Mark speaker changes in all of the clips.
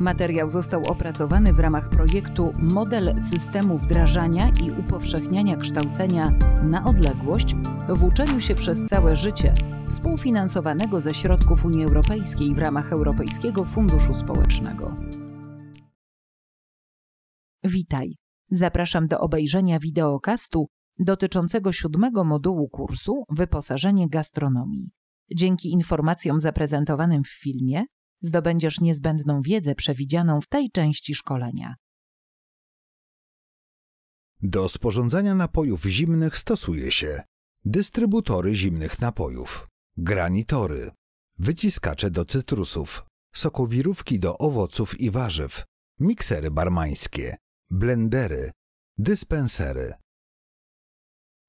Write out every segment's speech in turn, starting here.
Speaker 1: Materiał został opracowany w ramach projektu Model systemu wdrażania i upowszechniania kształcenia na odległość w uczeniu się przez całe życie, współfinansowanego ze środków Unii Europejskiej w ramach Europejskiego Funduszu Społecznego. Witaj. Zapraszam do obejrzenia wideokastu dotyczącego siódmego modułu kursu Wyposażenie gastronomii. Dzięki informacjom zaprezentowanym w filmie zdobędziesz niezbędną wiedzę przewidzianą w tej części szkolenia.
Speaker 2: Do sporządzania napojów zimnych stosuje się dystrybutory zimnych napojów, granitory, wyciskacze do cytrusów, sokowirówki do owoców i warzyw, miksery barmańskie, blendery, dyspensery,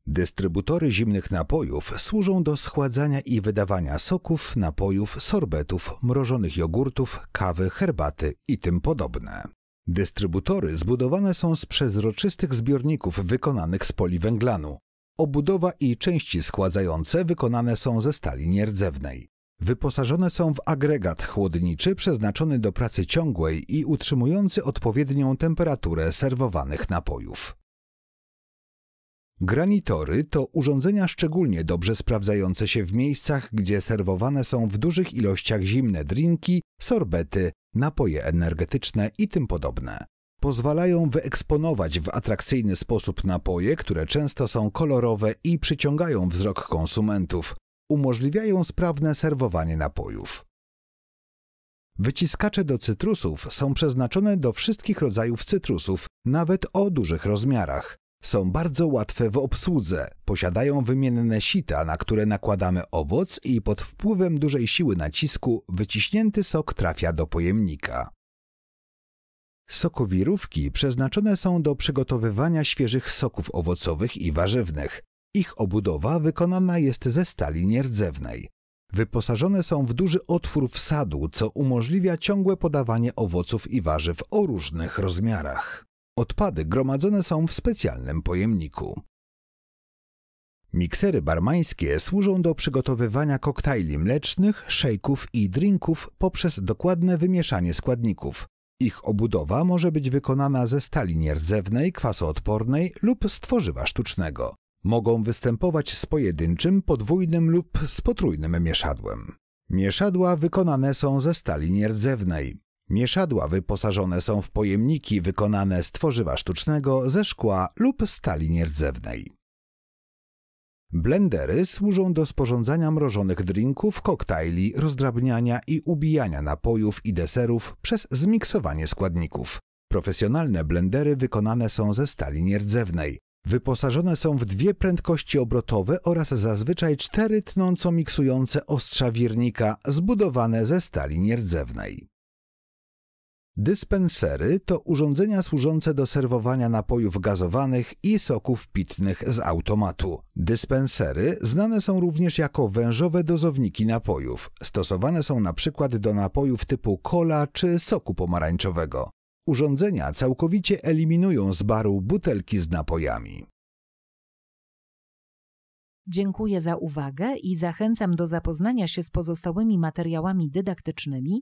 Speaker 2: Dystrybutory zimnych napojów służą do schładzania i wydawania soków, napojów, sorbetów, mrożonych jogurtów, kawy, herbaty i tym podobne. Dystrybutory zbudowane są z przezroczystych zbiorników wykonanych z poliwęglanu. Obudowa i części schładzające wykonane są ze stali nierdzewnej. Wyposażone są w agregat chłodniczy przeznaczony do pracy ciągłej i utrzymujący odpowiednią temperaturę serwowanych napojów. Granitory to urządzenia szczególnie dobrze sprawdzające się w miejscach, gdzie serwowane są w dużych ilościach zimne drinki, sorbety, napoje energetyczne i tym podobne. Pozwalają wyeksponować w atrakcyjny sposób napoje, które często są kolorowe i przyciągają wzrok konsumentów. Umożliwiają sprawne serwowanie napojów. Wyciskacze do cytrusów są przeznaczone do wszystkich rodzajów cytrusów, nawet o dużych rozmiarach. Są bardzo łatwe w obsłudze, posiadają wymienne sita, na które nakładamy owoc i pod wpływem dużej siły nacisku wyciśnięty sok trafia do pojemnika. Sokowirówki przeznaczone są do przygotowywania świeżych soków owocowych i warzywnych. Ich obudowa wykonana jest ze stali nierdzewnej. Wyposażone są w duży otwór w sadu, co umożliwia ciągłe podawanie owoców i warzyw o różnych rozmiarach. Odpady gromadzone są w specjalnym pojemniku. Miksery barmańskie służą do przygotowywania koktajli mlecznych, szejków i drinków poprzez dokładne wymieszanie składników. Ich obudowa może być wykonana ze stali nierdzewnej, kwasoodpornej lub z tworzywa sztucznego. Mogą występować z pojedynczym, podwójnym lub z potrójnym mieszadłem. Mieszadła wykonane są ze stali nierdzewnej. Mieszadła wyposażone są w pojemniki wykonane z tworzywa sztucznego, ze szkła lub stali nierdzewnej. Blendery służą do sporządzania mrożonych drinków, koktajli, rozdrabniania i ubijania napojów i deserów przez zmiksowanie składników. Profesjonalne blendery wykonane są ze stali nierdzewnej. Wyposażone są w dwie prędkości obrotowe oraz zazwyczaj cztery tnąco miksujące ostrza wirnika zbudowane ze stali nierdzewnej. Dyspensery to urządzenia służące do serwowania napojów gazowanych i soków pitnych z automatu. Dyspensery znane są również jako wężowe dozowniki napojów. Stosowane są na przykład do napojów typu cola czy soku pomarańczowego. Urządzenia całkowicie eliminują z baru butelki z napojami.
Speaker 1: Dziękuję za uwagę i zachęcam do zapoznania się z pozostałymi materiałami dydaktycznymi